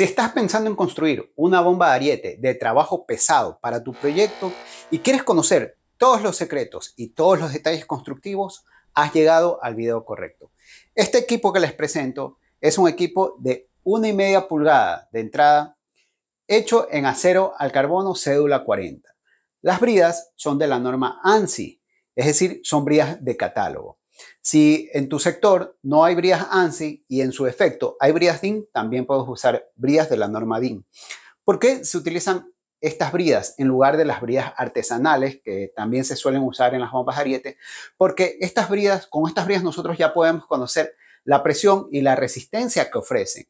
Si estás pensando en construir una bomba de ariete de trabajo pesado para tu proyecto y quieres conocer todos los secretos y todos los detalles constructivos, has llegado al video correcto. Este equipo que les presento es un equipo de una y media pulgada de entrada hecho en acero al carbono cédula 40. Las bridas son de la norma ANSI, es decir, son bridas de catálogo. Si en tu sector no hay bridas ANSI y en su efecto hay bridas DIN, también puedes usar bridas de la norma DIN. ¿Por qué se utilizan estas bridas en lugar de las bridas artesanales que también se suelen usar en las bombas ariete? Porque estas bridas, con estas bridas nosotros ya podemos conocer la presión y la resistencia que ofrecen.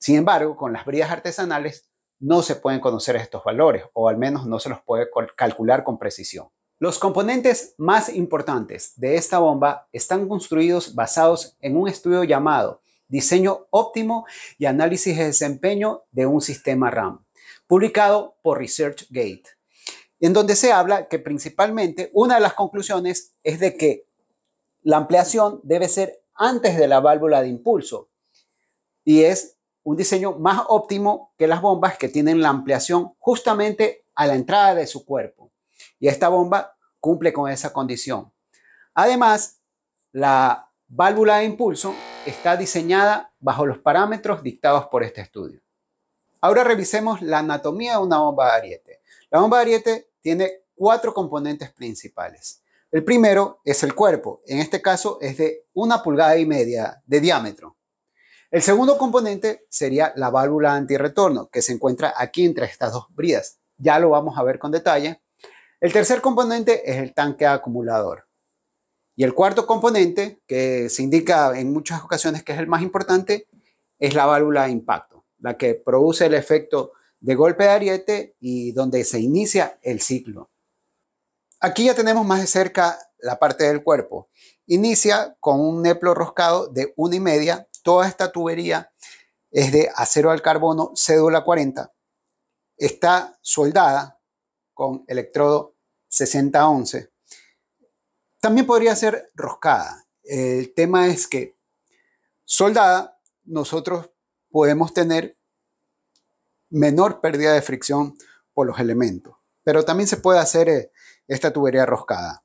Sin embargo, con las bridas artesanales no se pueden conocer estos valores o al menos no se los puede calcular con precisión. Los componentes más importantes de esta bomba están construidos basados en un estudio llamado Diseño óptimo y análisis de desempeño de un sistema RAM, publicado por ResearchGate, en donde se habla que principalmente una de las conclusiones es de que la ampliación debe ser antes de la válvula de impulso y es un diseño más óptimo que las bombas que tienen la ampliación justamente a la entrada de su cuerpo. Y esta bomba cumple con esa condición. Además, la válvula de impulso está diseñada bajo los parámetros dictados por este estudio. Ahora revisemos la anatomía de una bomba de ariete. La bomba de ariete tiene cuatro componentes principales. El primero es el cuerpo, en este caso es de una pulgada y media de diámetro. El segundo componente sería la válvula antirretorno, que se encuentra aquí entre estas dos bridas. Ya lo vamos a ver con detalle. El tercer componente es el tanque acumulador. Y el cuarto componente, que se indica en muchas ocasiones que es el más importante, es la válvula de impacto, la que produce el efecto de golpe de ariete y donde se inicia el ciclo. Aquí ya tenemos más de cerca la parte del cuerpo. Inicia con un neplo roscado de una y media. Toda esta tubería es de acero al carbono, cédula 40. Está soldada con electrodo 6011. También podría ser roscada. El tema es que soldada nosotros podemos tener menor pérdida de fricción por los elementos, pero también se puede hacer eh, esta tubería roscada.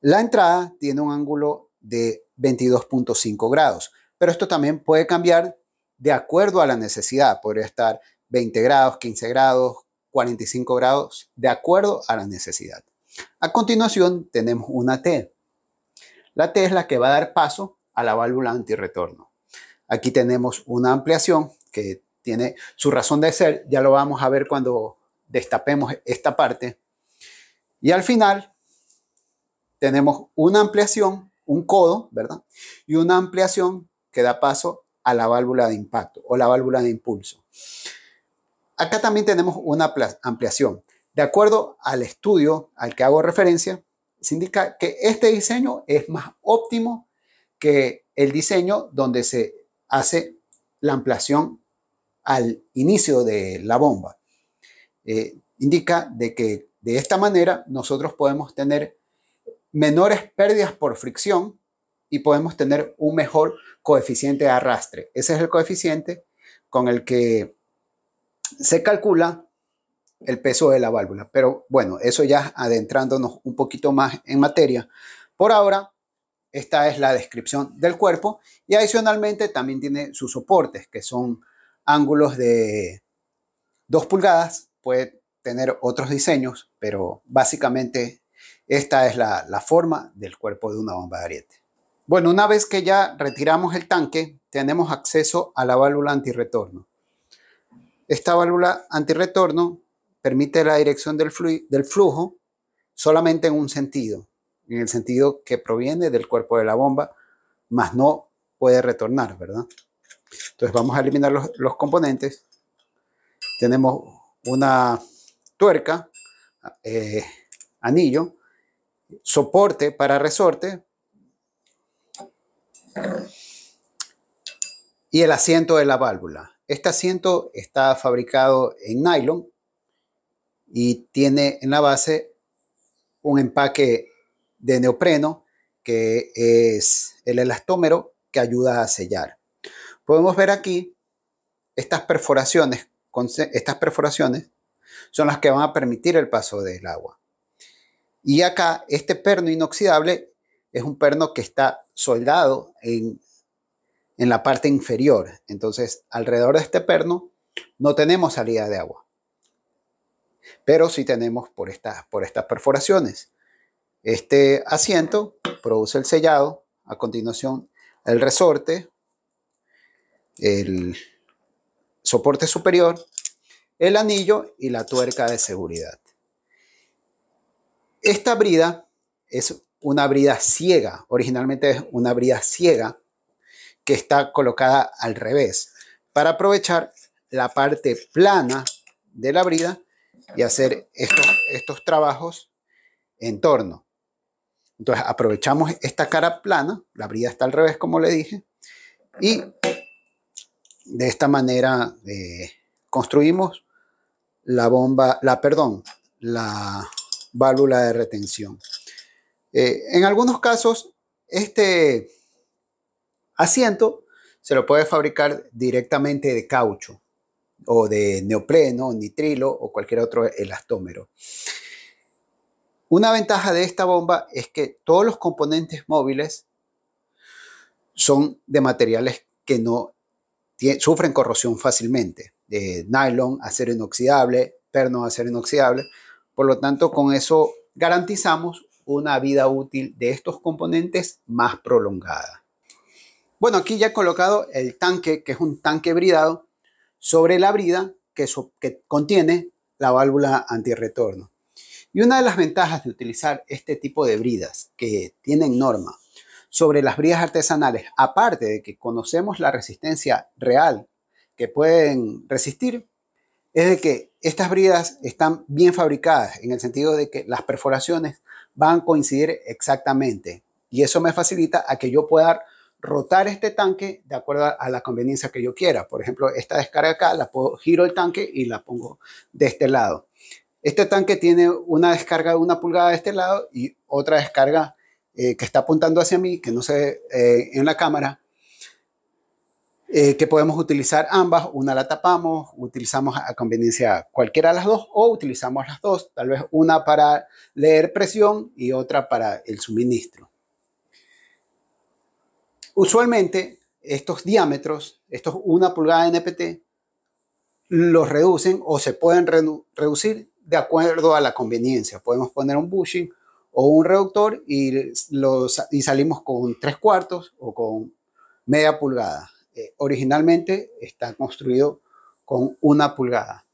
La entrada tiene un ángulo de 22.5 grados, pero esto también puede cambiar de acuerdo a la necesidad. Podría estar 20 grados, 15 grados, 45 grados de acuerdo a la necesidad. A continuación tenemos una T. La T es la que va a dar paso a la válvula antirretorno. Aquí tenemos una ampliación que tiene su razón de ser, ya lo vamos a ver cuando destapemos esta parte. Y al final tenemos una ampliación, un codo, ¿verdad? Y una ampliación que da paso a la válvula de impacto o la válvula de impulso. Acá también tenemos una ampliación. De acuerdo al estudio al que hago referencia, se indica que este diseño es más óptimo que el diseño donde se hace la ampliación al inicio de la bomba. Eh, indica de que de esta manera nosotros podemos tener menores pérdidas por fricción y podemos tener un mejor coeficiente de arrastre. Ese es el coeficiente con el que se calcula el peso de la válvula. Pero bueno, eso ya adentrándonos un poquito más en materia. Por ahora, esta es la descripción del cuerpo y adicionalmente también tiene sus soportes, que son ángulos de 2 pulgadas. Puede tener otros diseños, pero básicamente esta es la, forma del cuerpo de una bomba de ariete. Bueno, una vez que ya retiramos el tanque, tenemos acceso a la válvula antirretorno. Esta válvula antirretorno permite la dirección del, flujo solamente en un sentido, en el sentido que proviene del cuerpo de la bomba, más no puede retornar, ¿verdad? Entonces vamos a eliminar los, componentes. Tenemos una tuerca, eh, anillo, soporte para resorte y el asiento de la válvula. Este asiento está fabricado en nylon y tiene en la base un empaque de neopreno que es el elastómero que ayuda a sellar. Podemos ver aquí estas perforaciones, estas perforaciones son las que van a permitir el paso del agua. Y acá este perno inoxidable es un perno que está soldado en en la parte inferior. Entonces, alrededor de este perno no tenemos salida de agua, pero sí tenemos por estas, por estas perforaciones. Este asiento produce el sellado, a continuación el resorte, el soporte superior, el anillo y la tuerca de seguridad. Esta brida es una brida ciega, originalmente es una brida ciega que está colocada al revés para aprovechar la parte plana de la brida y hacer estos, estos trabajos en torno. Entonces aprovechamos esta cara plana, la brida está al revés como le dije, y de esta manera eh, construimos la bomba, la perdón, la válvula de retención. Eh, en algunos casos, este Asiento se lo puede fabricar directamente de caucho o de neopreno, nitrilo o cualquier otro elastómero. Una ventaja de esta bomba es que todos los componentes móviles son de materiales que no sufren corrosión fácilmente. De nylon, acero inoxidable, perno acero inoxidable. Por lo tanto, con eso garantizamos una vida útil de estos componentes más prolongada. Bueno, aquí ya he colocado el tanque, que es un tanque bridado, sobre la brida que, contiene la válvula antirretorno. Y una de las ventajas de utilizar este tipo de bridas que tienen norma sobre las bridas artesanales, aparte de que conocemos la resistencia real que pueden resistir, es de que estas bridas están bien fabricadas en el sentido de que las perforaciones van a coincidir exactamente y eso me facilita a que yo pueda rotar este tanque de acuerdo a la conveniencia que yo quiera. Por ejemplo, esta descarga acá, la puedo, giro el tanque y la pongo de este lado. Este tanque tiene una descarga de una pulgada de este lado y otra descarga eh, que está apuntando hacia mí, que no se eh, en la cámara, eh, que podemos utilizar ambas. Una la tapamos, utilizamos a conveniencia cualquiera de las dos o utilizamos las dos, tal vez una para leer presión y otra para el suministro. Usualmente estos diámetros, estos una pulgada de NPT, los reducen o se pueden reducir de acuerdo a la conveniencia. Podemos poner un bushing o un reductor y, los, salimos con tres cuartos o con media pulgada. Eh, originalmente está construido con una pulgada.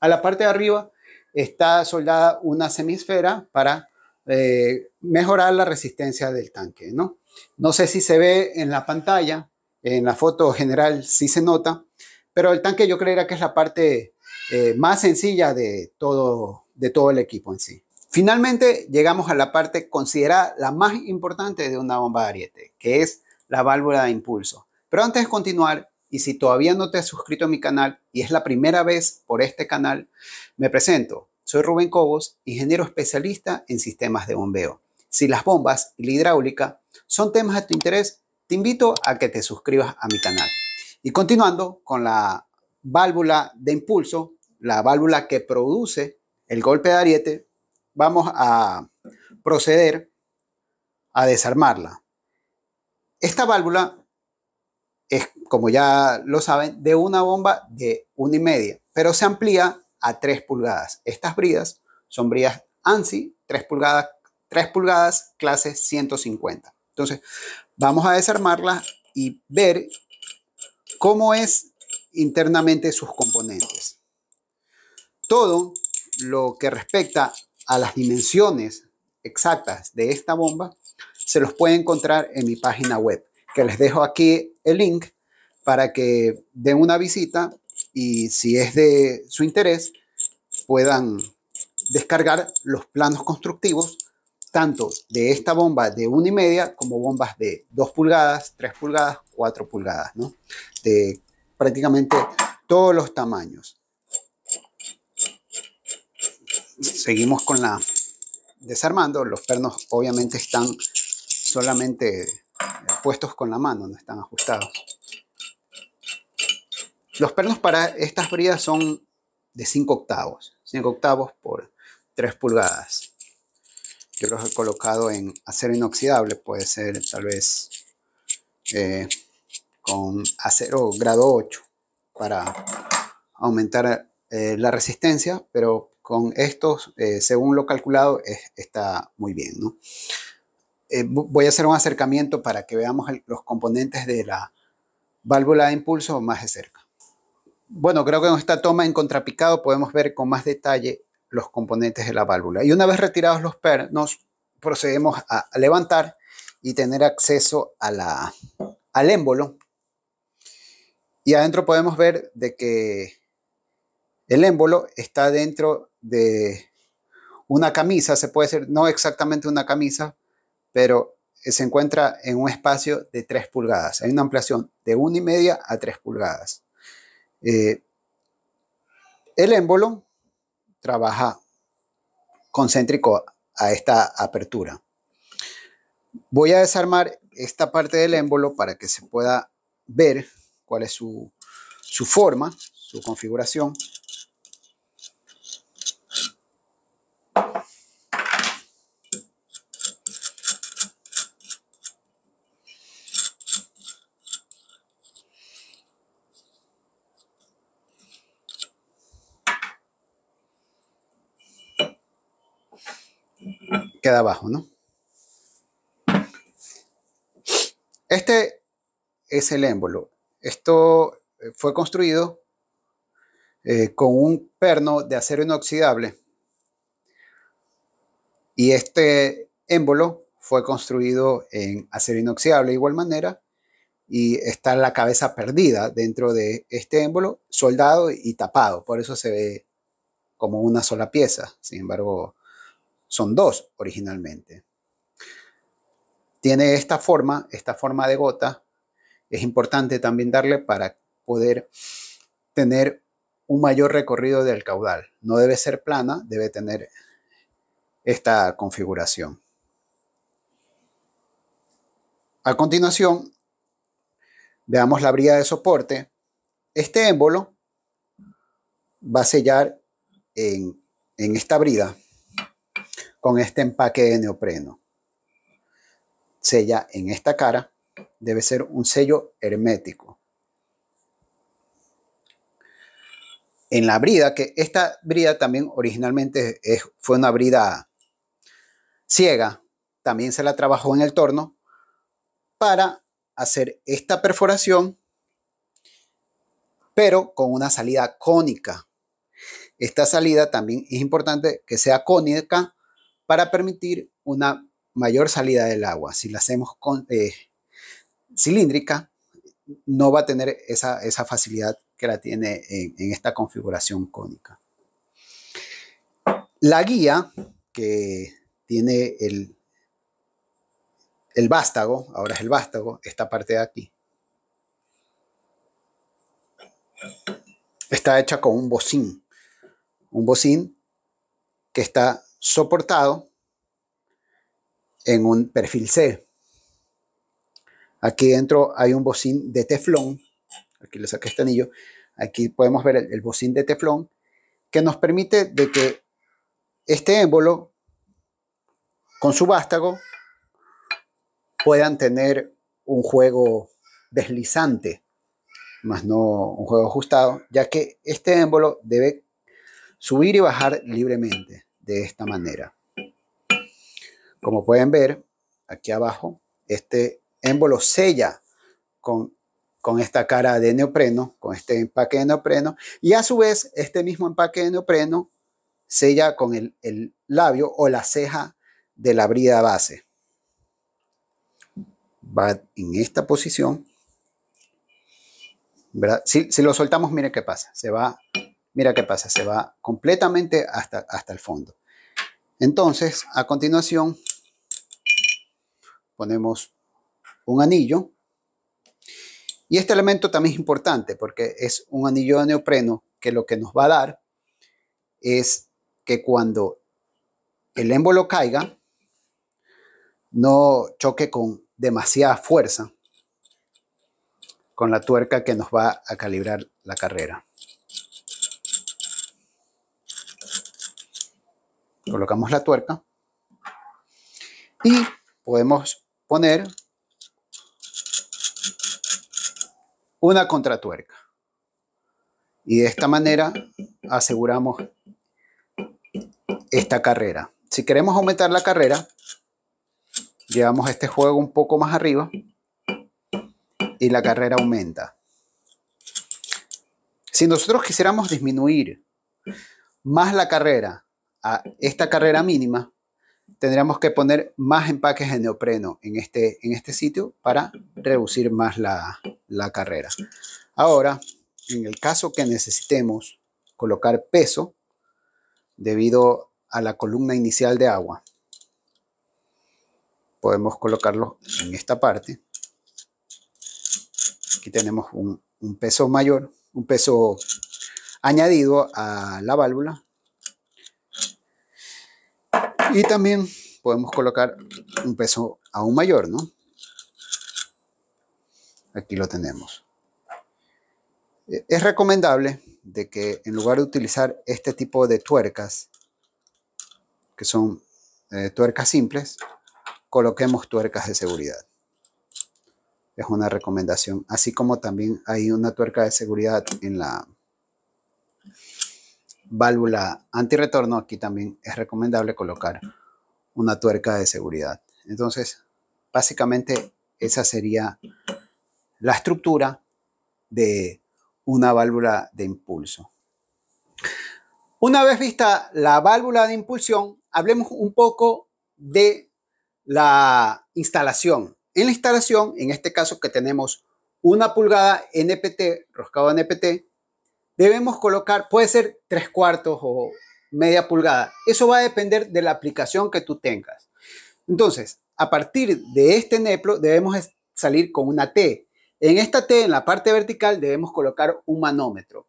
A la parte de arriba está soldada una semisfera para eh, mejorar la resistencia del tanque, ¿no? No sé si se ve en la pantalla, en la foto general sí se nota, pero el tanque yo creería que es la parte eh, más sencilla de todo, de todo el equipo en sí. Finalmente llegamos a la parte considerada la más importante de una bomba de ariete, que es la válvula de impulso. Pero antes de continuar, y si todavía no te has suscrito a mi canal y es la primera vez por este canal, me presento. Soy Rubén Cobos, ingeniero especialista en sistemas de bombeo. Si las bombas y la hidráulica son temas de tu interés, te invito a que te suscribas a mi canal. Y continuando con la válvula de impulso, la válvula que produce el golpe de ariete, vamos a proceder a desarmarla. Esta válvula es, como ya lo saben, de una bomba de una y media, pero se amplía a 3 pulgadas. Estas bridas son bridas ANSI 3 pulgadas, 3 pulgadas clase 150. Entonces, vamos a desarmarla y ver cómo es internamente sus componentes. Todo lo que respecta a las dimensiones exactas de esta bomba se los puede encontrar en mi página web, que les dejo aquí el link para que den una visita y si es de su interés puedan descargar los planos constructivos tanto de esta bomba de 1 y media como bombas de 2 pulgadas, 3 pulgadas, 4 pulgadas, ¿no? De prácticamente todos los tamaños. Seguimos con la desarmando, los pernos obviamente están solamente eh, puestos con la mano, no están ajustados. Los pernos para estas bridas son de 5 octavos, 5 octavos por 3 pulgadas yo los he colocado en acero inoxidable, puede ser tal vez eh, con acero grado 8 para aumentar eh, la resistencia, pero con estos, eh, según lo calculado, está muy bien. ¿no? voy a hacer un acercamiento para que veamos los componentes de la válvula de impulso más de cerca. Bueno, creo que en esta toma en contrapicado podemos ver con más detalle los componentes de la válvula. Y una vez retirados los pernos, procedemos a levantar y tener acceso a la, al émbolo. Y adentro podemos ver de que el émbolo está dentro de una camisa, se puede decir, no exactamente una camisa, pero se encuentra en un espacio de 3 pulgadas. Hay una ampliación de 1,5 a 3 pulgadas. Eh, el émbolo trabaja concéntrico a esta apertura. Voy a desarmar esta parte del émbolo para que se pueda ver cuál es su, su forma, su configuración. queda abajo, ¿no? Este es el émbolo. Esto eh, fue construido eh, con un perno de acero inoxidable y este émbolo fue construido en acero inoxidable de igual manera y está la cabeza perdida dentro de este émbolo, soldado y tapado. Por eso se ve como una sola pieza. Sin embargo, son dos originalmente. Tiene esta forma, esta forma de gota. Es importante también darle para poder tener un mayor recorrido del caudal. No debe ser plana, debe tener esta configuración. A continuación, veamos la brida de soporte. Este émbolo va a sellar en, en esta brida con este empaque de neopreno. Sella en esta cara, debe ser un sello hermético. En la brida, que esta brida también originalmente es, fue una brida ciega, también se la trabajó en el torno para hacer esta perforación, pero con una salida cónica. Esta salida también es importante que sea cónica para permitir una mayor salida del agua. Si la hacemos con, eh, cilíndrica, no va a tener esa, facilidad que la tiene en, esta configuración cónica. La guía que tiene el, el vástago, ahora es el vástago, esta parte de aquí, está hecha con un bocín, un bocín que está soportado en un perfil C. Aquí dentro hay un bocín de teflón. Aquí le saqué este anillo. Aquí podemos ver el, bocín de teflón que nos permite de que este émbolo con su vástago puedan tener un juego deslizante, más no un juego ajustado, ya que este émbolo debe subir y bajar libremente de esta manera. Como pueden ver, aquí abajo, este émbolo sella con, con esta cara de neopreno, con este empaque de neopreno, y a su vez, este mismo empaque de neopreno sella con el, labio o la ceja de la brida base. Va en esta posición. ¿verdad? Si, si lo soltamos, mire qué pasa. Se va mira qué pasa, se va completamente hasta, hasta el fondo. Entonces, a continuación, ponemos un anillo. Y este elemento también es importante porque es un anillo de neopreno que lo que nos va a dar es que cuando el émbolo caiga, no choque con demasiada fuerza con la tuerca que nos va a calibrar la carrera. colocamos la tuerca y podemos poner una contratuerca. Y de esta manera aseguramos esta carrera. Si queremos aumentar la carrera, llevamos este juego un poco más arriba y la carrera aumenta. Si nosotros quisiéramos disminuir más la carrera a esta carrera mínima, tendríamos que poner más empaques de neopreno en este, en este sitio para reducir más la, carrera. Ahora, en el caso que necesitemos colocar peso debido a la columna inicial de agua, podemos colocarlo en esta parte. Aquí tenemos un, un peso mayor, un peso añadido a la válvula y también podemos colocar un peso aún mayor, ¿no? Aquí lo tenemos. Eh, es recomendable de que en lugar de utilizar este tipo de tuercas, que son eh, tuercas simples, coloquemos tuercas de seguridad. Es una recomendación. Así como también hay una tuerca de seguridad en la, válvula antirretorno, aquí también es recomendable colocar una tuerca de seguridad. Entonces, básicamente esa sería la estructura de una válvula de impulso. Una vez vista la válvula de impulsión, hablemos un poco de la instalación. En la instalación, en este caso que tenemos una pulgada NPT, roscado NPT, debemos colocar, puede ser tres cuartos o media pulgada. Eso va a depender de la aplicación que tú tengas. Entonces, a partir de este neplo debemos salir con una T. En esta T, en la parte vertical, debemos colocar un manómetro.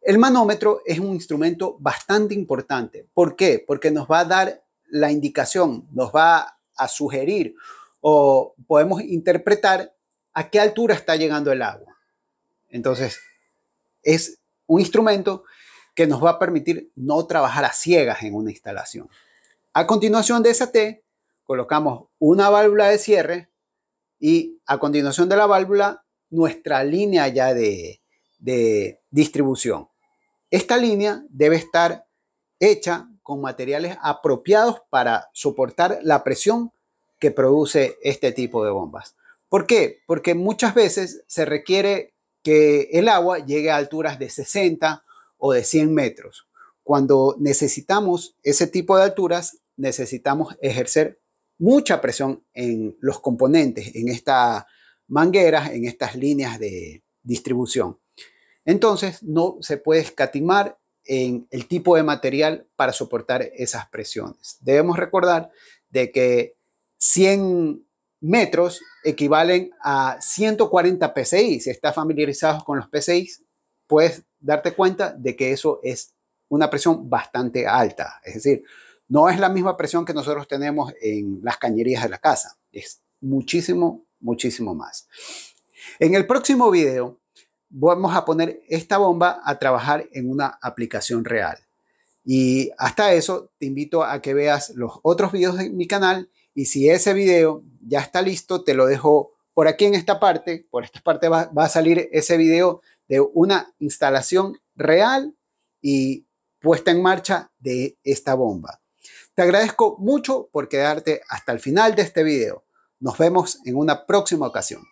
El manómetro es un instrumento bastante importante. ¿Por qué? Porque nos va a dar la indicación, nos va a sugerir o podemos interpretar a qué altura está llegando el agua. Entonces, es un instrumento que nos va a permitir no trabajar a ciegas en una instalación. A continuación de esa T, colocamos una válvula de cierre y a continuación de la válvula, nuestra línea ya de, distribución. Esta línea debe estar hecha con materiales apropiados para soportar la presión que produce este tipo de bombas. ¿Por qué? Porque muchas veces se requiere que el agua llegue a alturas de 60 o de 100 metros. Cuando necesitamos ese tipo de alturas, necesitamos ejercer mucha presión en los componentes, en estas mangueras, en estas líneas de distribución. Entonces, no se puede escatimar en el tipo de material para soportar esas presiones. Debemos recordar de que 100 metros equivalen a 140 PCI. Si estás familiarizado con los PCI, puedes darte cuenta de que eso es una presión bastante alta. Es decir, no es la misma presión que nosotros tenemos en las cañerías de la casa. Es muchísimo, muchísimo más. En el próximo video vamos a poner esta bomba a trabajar en una aplicación real. Y hasta eso te invito a que veas los otros videos de mi canal y si ese video ya está listo, te lo dejo por aquí en esta parte. Por esta parte va, a salir ese video de una instalación real y puesta en marcha de esta bomba. Te agradezco mucho por quedarte hasta el final de este video. Nos vemos en una próxima ocasión.